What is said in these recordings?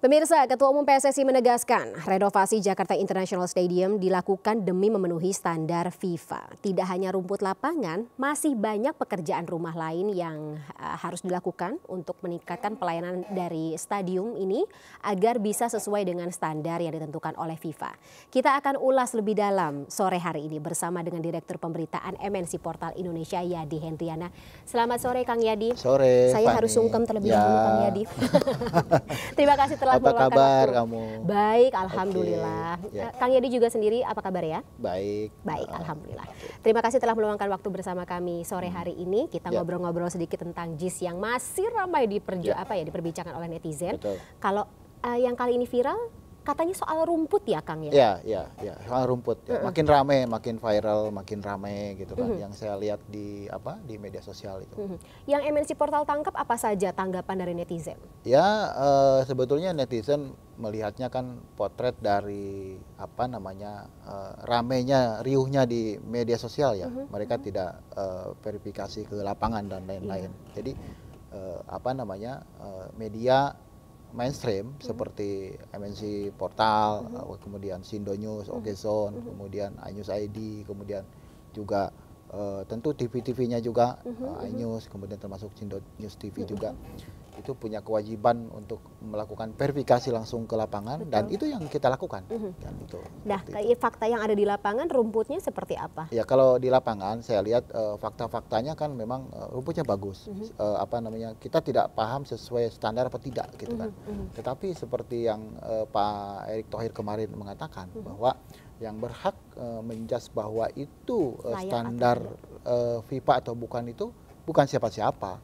Pemirsa, Ketua Umum PSSI menegaskan renovasi Jakarta International Stadium dilakukan demi memenuhi standar FIFA. Tidak hanya rumput lapangan, masih banyak pekerjaan rumah lain yang eh, harus dilakukan untuk meningkatkan pelayanan dari stadium ini agar bisa sesuai dengan standar yang ditentukan oleh FIFA. Kita akan ulas lebih dalam sore hari ini bersama dengan Direktur Pemberitaan MNC Portal Indonesia Yadi Hendriana. Selamat sore Kang Yadi. Sore. Saya Pani. harus sungkem terlebih ya. dahulu Kang Yadi. Terima kasih telah apa kabar kamu? Baik, alhamdulillah. Okay. Ya. Kang Yadi juga sendiri apa kabar ya? Baik. Baik, ah. alhamdulillah. Terima kasih telah meluangkan waktu bersama kami sore hmm. hari ini. Kita ya. ngobrol-ngobrol ya. sedikit tentang JIS yang masih ramai diperju ya. apa ya diperbincangkan oleh netizen. Betul. Kalau uh, yang kali ini viral katanya soal rumput ya Kang ya? Iya, iya, ya. soal rumput. Ya. Makin rame, makin viral, makin rame gitu kan. Mm -hmm. Yang saya lihat di apa di media sosial itu. Mm -hmm. Yang MNC Portal tangkap apa saja tanggapan dari netizen? Ya uh, sebetulnya netizen melihatnya kan potret dari apa namanya uh, ramenya, riuhnya di media sosial ya. Mm -hmm. Mereka mm -hmm. tidak uh, verifikasi ke lapangan dan lain-lain. Yeah. Jadi uh, apa namanya uh, media mainstream hmm. seperti MNC Portal, hmm. kemudian Sindo News, hmm. Okezone, hmm. kemudian iNews ID, kemudian juga uh, tentu TV-TV-nya juga hmm. uh, hmm. iNews, kemudian termasuk Sindo News TV hmm. juga itu punya kewajiban untuk melakukan verifikasi langsung ke lapangan Betul. dan itu yang kita lakukan. Mm-hmm. Kan, itu, nah, itu. fakta yang ada di lapangan rumputnya seperti apa? Ya kalau di lapangan saya lihat uh, fakta-faktanya kan memang uh, rumputnya bagus. Mm-hmm. Uh, apa namanya? Kita tidak paham sesuai standar apa tidak gitu kan. Mm-hmm. Tetapi seperti yang uh, Pak Erick Thohir kemarin mengatakan mm-hmm. bahwa yang berhak uh, menjas bahwa itu uh, standar FIFA atau bukan itu bukan siapa-siapa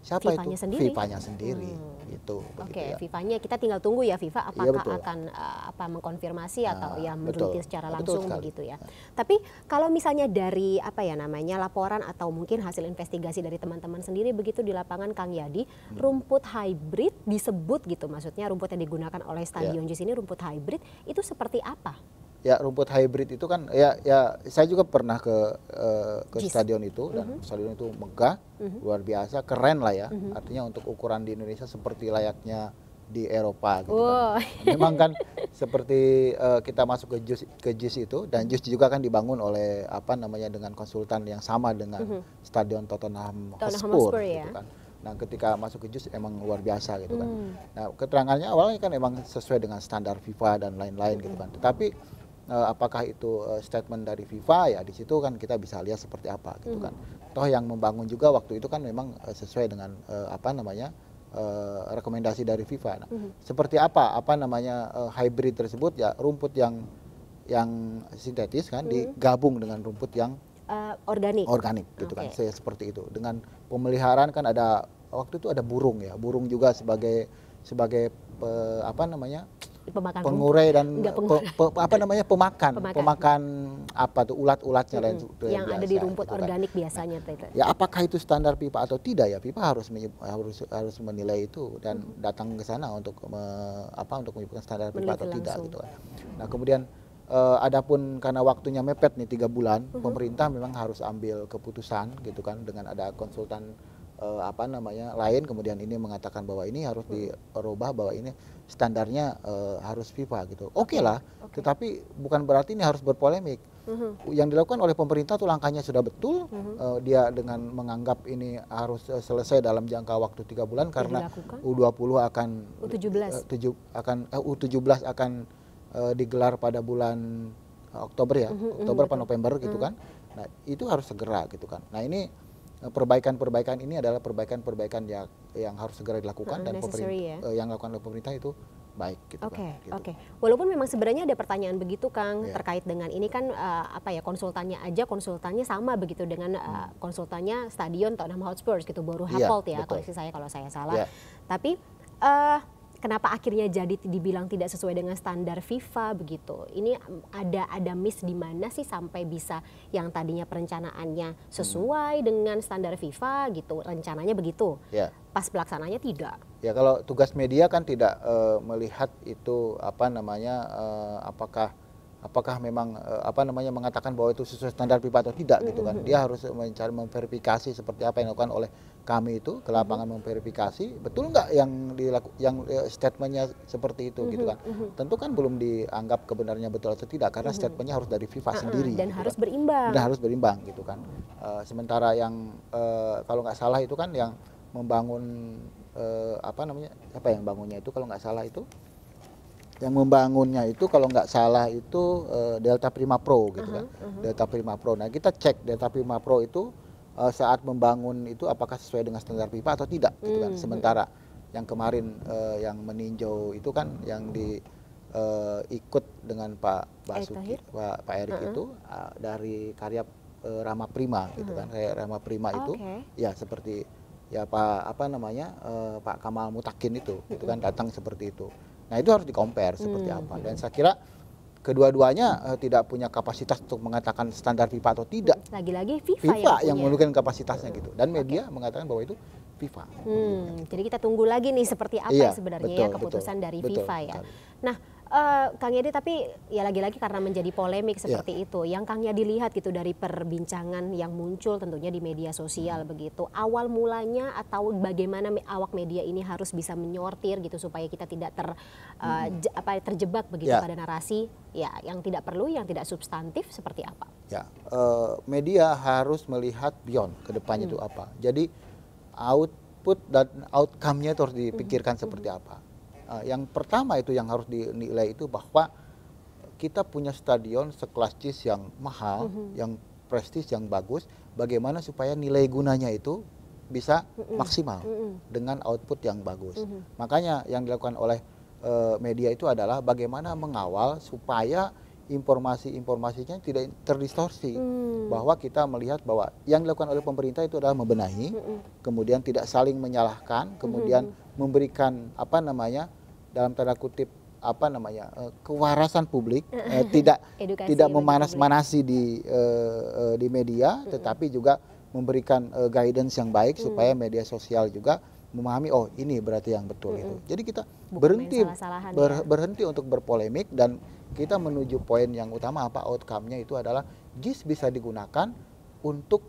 Siapa FIFA-nya Sendiri. FIFA-nya sendiri. Hmm. Gitu. Oke, okay, ya. FIFA-nya kita tinggal tunggu ya FIFA iya, apakah ya, akan uh, apa mengkonfirmasi nah, atau ya meneliti secara langsung betul begitu ya. Nah. Tapi kalau misalnya dari apa ya namanya laporan atau mungkin hasil investigasi dari teman-teman sendiri begitu di lapangan Kang Yadi, hmm. rumput hybrid disebut gitu maksudnya rumput yang digunakan oleh Stadion ya. Jis ini rumput hybrid itu seperti apa? ya rumput hybrid itu kan ya ya saya juga pernah ke uh, ke Gis. stadion itu dan mm -hmm. stadion itu megah mm -hmm. luar biasa keren lah ya mm -hmm. artinya untuk ukuran di Indonesia seperti layaknya di Eropa gitu kan. wow. kan. Memang kan seperti uh, kita masuk ke JUS ke JUS itu dan JUS juga kan dibangun oleh apa namanya dengan konsultan yang sama dengan mm -hmm. Stadion Tottenham, Tottenham Hotspur, gitu ya. gitu kan. Nah, ketika masuk ke JUS emang luar biasa gitu mm. kan. Mhm. Nah, keterangannya awalnya kan emang sesuai dengan standar FIFA dan lain-lain mm -hmm. gitu mhm. kan. Tetapi Eh, apakah itu eh, statement dari FIFA ya di situ kan kita bisa lihat seperti apa gitu kan. Hmm. Toh yang membangun juga waktu itu kan memang eh, sesuai dengan apa namanya rekomendasi dari FIFA. Nah, hmm Seperti apa apa namanya hybrid tersebut ya rumput yang yang sintetis kan hmm digabung dengan rumput yang uh, organik. Organik gitu okay. kan. Saya seperti itu. Dengan pemeliharaan kan ada waktu itu ada burung ya. Burung juga sebagai sebagai apa namanya? pemakan pengurai dan Pe, pe, apa namanya pemakan pemakan, pemakan apa tuh ulat-ulatnya hmm. lain yang, yang biasa, ada di rumput gitu kan. organik kan. biasanya nah, ya apakah itu standar pipa atau tidak ya pipa harus harus harus menilai itu dan hmm. datang ke sana untuk me, apa untuk menyebutkan standar pipa atau langsung. tidak gitu kan nah kemudian uh, adapun karena waktunya mepet nih tiga bulan hmm. pemerintah memang harus ambil keputusan gitu kan dengan ada konsultan eh, apa namanya lain kemudian ini mengatakan bahwa ini harus hmm. dirubah bahwa ini standarnya uh, harus FIFA gitu. Oke okay lah, okay. tetapi bukan berarti ini harus berpolemik. Mm -hmm. Yang dilakukan oleh pemerintah itu langkahnya sudah betul. Mm -hmm. uh, dia dengan menganggap ini harus eh, selesai dalam jangka waktu tiga bulan Jadi karena dilakukan. U20 akan U17 uh, tujuh, akan uh, U17 akan uh, digelar pada bulan Oktober ya, mm -hmm. Oktober mm -hmm. atau November gitu mm -hmm. kan. Nah, itu harus segera gitu kan. Nah, ini Eh, perbaikan-perbaikan ini adalah perbaikan-perbaikan yang yang harus segera dilakukan hmm, dan pemerintah ya? Eh, yang dilakukan oleh pemerintah itu baik gitu Oke, kan, gitu. oke. Walaupun memang sebenarnya ada pertanyaan begitu Kang yeah. terkait dengan ini kan uh, apa ya konsultannya aja konsultannya sama begitu dengan uh, konsultannya stadion Tottenham Hotspur gitu baru iya, Hapold yeah, ya kalau koleksi saya kalau saya salah. Yeah. Tapi uh, kenapa akhirnya jadi dibilang tidak sesuai dengan standar FIFA begitu. Ini ada ada miss di mana sih sampai bisa yang tadinya perencanaannya hmm. sesuai hmm. dengan standar FIFA gitu, rencananya begitu. Ya. Pas pelaksananya tidak. Ya kalau tugas media kan tidak uh, melihat itu apa namanya uh, apakah apakah memang eh, apa namanya mengatakan bahwa itu sesuai standar pipa atau tidak gitu kan dia harus mencari memverifikasi seperti apa yang dilakukan oleh kami itu ke lapangan mm-hmm. memverifikasi betul nggak yang dilaku yang eh, statementnya seperti itu gitu mm-hmm, kan mm-hmm. tentu kan belum dianggap kebenarannya betul atau tidak karena statementnya harus dari FIFA sendiri dan gitu harus kan. berimbang dan harus berimbang gitu kan uh, sementara yang uh, kalau nggak salah itu kan yang membangun uh, apa namanya apa yang bangunnya itu kalau nggak salah itu yang membangunnya itu kalau nggak salah itu uh, Delta Prima Pro gitu uh -huh, kan. Uh -huh. Delta Prima Pro. Nah, kita cek Delta Prima Pro itu uh, saat membangun itu apakah sesuai dengan standar pipa atau tidak gitu kan. Hmm, Sementara yang kemarin uh, yang meninjau itu kan yang di uh, ikut dengan Pak Basuki, Erick Pak, Pak Erick uh -huh. itu uh, dari karya uh, Rama Prima gitu kan. Uh-huh. Kayak Rama Prima itu ya seperti ya Pak apa namanya uh, Pak Kamal Mutakin itu gitu kan datang seperti itu. Nah itu harus dikompar seperti hmm. apa. Iya. Dan saya kira kedua-duanya uh, tidak punya kapasitas untuk mengatakan standar FIFA atau tidak. Lagi-lagi FIFA, FIFA yang, yang menunjukkan kapasitasnya hmm. gitu. Dan media okay. mengatakan bahwa itu FIFA. Hmm, jadi kita tunggu lagi nih seperti apa iya, sebenarnya ya betul, ya keputusan betul, dari betul, FIFA ya. Betul. Nah. Uh, Kang Yedi, tapi ya lagi-lagi karena menjadi polemik iya. seperti yeah. itu, yang Kang Yadi lihat gitu dari perbincangan yang muncul tentunya di media sosial hmm. begitu, awal mulanya atau bagaimana awak media ini harus bisa menyortir gitu supaya kita tidak ter uh, apa terjebak begitu yeah. pada narasi ya yang tidak perlu, yang tidak substantif seperti apa? Ya, yeah. uh, media harus melihat beyond ke depannya hmm. itu apa. Jadi output dan outcome-nya itu harus dipikirkan hmm. seperti hmm. apa Eh, yang pertama itu yang harus dinilai itu bahwa kita punya stadion sekelas CIS yang mahal, mm -hmm. yang prestis, yang bagus. Bagaimana supaya nilai gunanya itu bisa mm -hmm. maksimal mm -hmm. dengan output yang bagus. Mm -hmm. Makanya yang dilakukan oleh uh, media itu adalah bagaimana mengawal supaya informasi-informasinya tidak terdistorsi hmm. bahwa kita melihat bahwa yang dilakukan oleh pemerintah itu adalah membenahi hmm. kemudian tidak saling menyalahkan kemudian hmm. memberikan apa namanya dalam tanda kutip apa namanya eh, kewarasan publik eh, tidak Edukasi tidak memanas-manasi di ya. eh, eh, di media mm. tetapi juga memberikan eh, guidance yang baik mm. supaya media sosial juga memahami oh ini berarti yang betul mm itu jadi kita Bukan berhenti salah ber, ya. berhenti untuk berpolemik dan kita menuju poin yang utama apa outcome-nya itu adalah JIS bisa digunakan untuk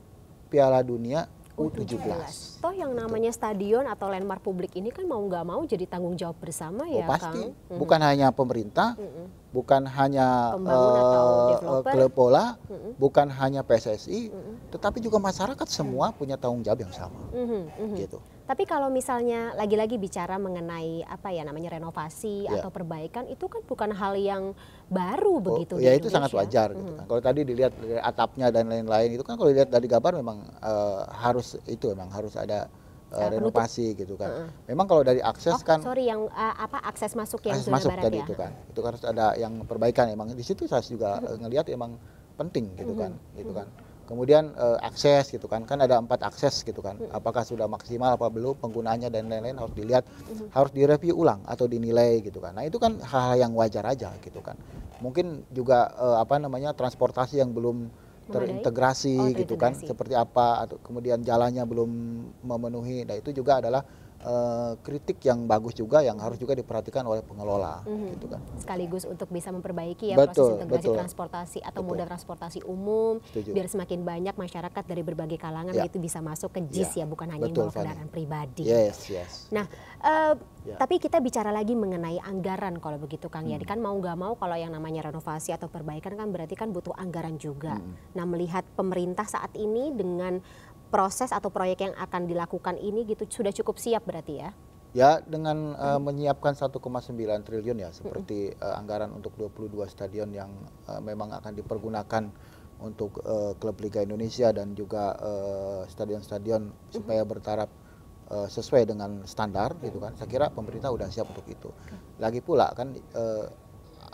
Piala Dunia U17. Toh yang namanya stadion atau landmark publik ini kan mau nggak mau jadi tanggung jawab bersama oh, ya, oh, pasti. Kang. Mm-hmm. Bukan hanya pemerintah, mm-hmm. bukan hanya uh, klub bola, mm-hmm. bukan hanya PSSI, mm-hmm. tetapi juga masyarakat semua mm-hmm. punya tanggung jawab yang sama. Mm-hmm. mm-hmm. Gitu. Tapi kalau misalnya lagi-lagi bicara mengenai apa ya namanya renovasi ya. atau perbaikan itu kan bukan hal yang baru oh, begitu. Ya itu sangat wajar. Gitu kan. Kalau tadi dilihat atapnya dan lain-lain itu kan kalau dilihat dari gambar memang uh, harus itu memang harus ada eh, renovasi penutup. gitu kan. uh huh Memang kalau dari akses oh, kan sorry yang uh, apa akses masuk yang akses masuk tadi ya. itu kan. Itu harus ada yang perbaikan emang di situ saya juga uh-huh. ngelihat emang penting gitu uh-huh. kan. Gitu uh-huh. kan kemudian e, akses gitu kan kan ada empat akses gitu kan apakah sudah maksimal apa belum penggunanya dan lain-lain harus dilihat mhm. harus direview ulang atau dinilai gitu kan nah itu kan hal-hal yang wajar aja gitu kan mungkin juga e, apa namanya transportasi yang belum terintegrasi oh, terintegrasi. gitu kan seperti apa atau kemudian jalannya belum memenuhi nah itu juga adalah Eh, kritik yang bagus juga yang harus juga diperhatikan oleh pengelola hmm gitu kan. Sekaligus untuk bisa memperbaiki ya betul, proses integrasi betul. transportasi atau betul. moda transportasi umum Setuju. biar semakin banyak masyarakat dari berbagai kalangan ya. itu bisa masuk ke ya. JIS ya, ya bukan hanya betul, kendaraan pribadi. Yes, yes. Nah, uh, ya. tapi kita bicara lagi mengenai anggaran kalau begitu Kang hmm. ya. Kan mau nggak mau kalau yang namanya renovasi atau perbaikan kan berarti kan butuh anggaran juga. Hmm. Nah, melihat pemerintah saat ini dengan proses atau proyek yang akan dilakukan ini gitu sudah cukup siap berarti ya? Ya, dengan hmm. menyiapkan 1,9 triliun ya seperti hmm. uh, anggaran untuk 22 stadion yang uh, memang akan dipergunakan untuk uh, klub Liga Indonesia dan juga stadion-stadion uh, hmm. supaya bertaraf sesuai dengan standar gitu kan. Saya kira pemerintah udah siap untuk itu. Lagi pula kan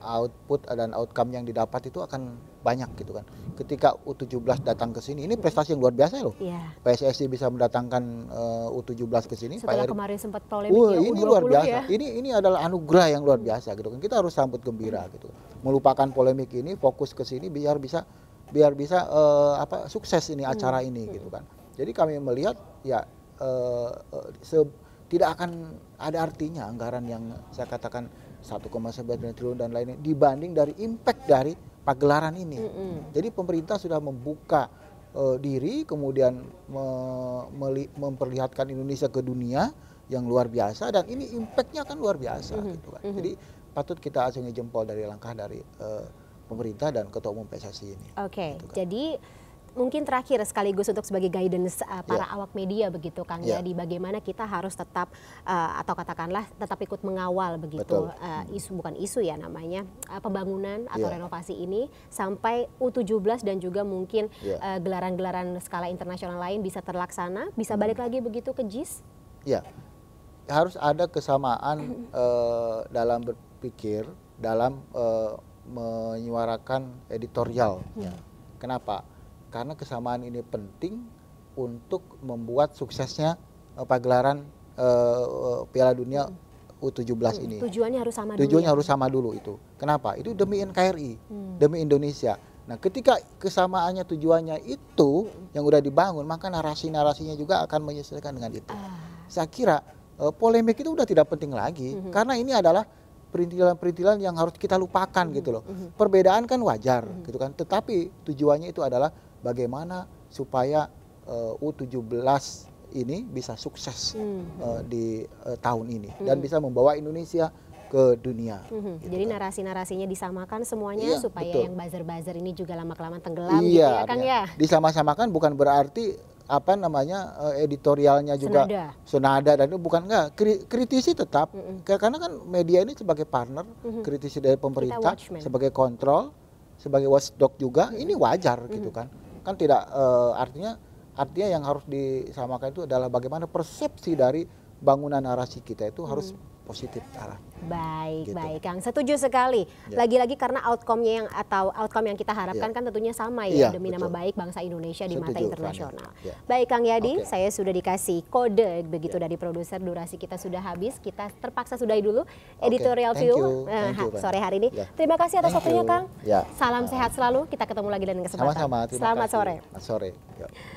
output dan outcome yang didapat itu akan banyak gitu kan. Ketika U17 datang ke sini, ini prestasi yang luar biasa loh. Iya. PSSI bisa mendatangkan eh, uh, U17 ke sini. Setelah Pak kemarin sempat polemik uh, ya, ini luar biasa. Ya. Ini ini adalah anugerah yang luar biasa gitu kan. Kita harus sambut gembira hmm. gitu. Melupakan polemik ini, fokus ke sini biar bisa biar bisa uh, apa sukses ini hmm. acara hmm. ini gitu kan. Jadi kami melihat ya uh, uh, se tidak akan ada artinya anggaran yang saya katakan 1,9 triliun dan lainnya dibanding dari impact dari pagelaran ini. Mm -hmm. Jadi pemerintah sudah membuka uh, diri kemudian me memperlihatkan Indonesia ke dunia yang luar biasa dan ini impactnya kan luar biasa mm -hmm. gitu kan. Mm -hmm. Jadi patut kita asingnya jempol dari langkah dari uh, pemerintah dan ketua umum PSSI ini. Oke, okay, gitu kan. jadi mungkin terakhir sekaligus untuk sebagai guidance uh, para yeah. awak media begitu Kang yeah. ya bagaimana kita harus tetap uh, atau katakanlah tetap ikut mengawal begitu uh, isu bukan isu ya namanya uh, pembangunan atau yeah. renovasi ini sampai U17 dan juga mungkin ya. uh, gelaran-gelaran yeah. uh, skala internasional lain bisa terlaksana bisa hmm. balik lagi begitu ke JIS? Ya. Yeah harus ada kesamaan uh, dalam berpikir dalam uh, menyuarakan editorial. Yeah. Kenapa? karena kesamaan ini penting untuk membuat suksesnya eh, pagelaran uh, Piala Dunia U17 hmm. ini. Tujuannya harus sama dulu. Tujuannya ya? harus sama dulu itu. Kenapa? Itu demi hmm. NKRI, hmm. demi Indonesia. Nah, ketika kesamaannya tujuannya itu hmm. yang udah dibangun, maka narasi-narasinya juga akan menyesuaikan dengan itu. Ah. Saya kira uh, polemik itu udah tidak penting lagi -hmm. karena ini adalah perintilan-perintilan yang harus kita lupakan -hmm. gitu loh. -hmm. Perbedaan kan wajar -hmm. gitu kan, tetapi tujuannya itu adalah bagaimana supaya eh, uh, U17 ini bisa sukses hmm. uh, di uh, tahun ini hmm. dan bisa membawa Indonesia ke dunia. Hmm. hmm. Gitu Jadi kan. narasi-narasinya disamakan semuanya iya, supaya betul. yang buzzer-buzzer ini juga lama-kelamaan tenggelam gitu iya, gitu ya Kang ya. ya. Disama-samakan bukan berarti apa namanya editorialnya juga senada, senada dan itu bukan enggak kritisi tetap mm -mm. karena kan media ini sebagai partner mm -hmm. kritisi dari pemerintah sebagai kontrol sebagai watchdog juga mm -hmm. ini hmm. wajar mm -hmm. gitu hmm. kan kan tidak e, artinya artinya yang harus disamakan itu adalah bagaimana persepsi dari bangunan narasi kita itu harus hmm positif arah. Baik, gitu. baik Kang. Setuju sekali. Ya. Lagi-lagi ya. karena outcome-nya yang atau outcome yang kita harapkan ya. kan tentunya sama ya, ya demi betul. nama baik bangsa Indonesia Setuju, di mata internasional. Ya. Baik Kang Yadi, okay. saya sudah dikasih kode begitu ya. dari produser durasi kita sudah habis. Kita terpaksa sudahi dulu editorial okay. view uh, sore hari ini. Ya. Terima kasih atas waktunya Kang. Ya. Salam uh, sehat selalu. Kita ketemu lagi dan kesempatan. Sama-sama. Selamat kasih. sore. sore. Yo. Ya.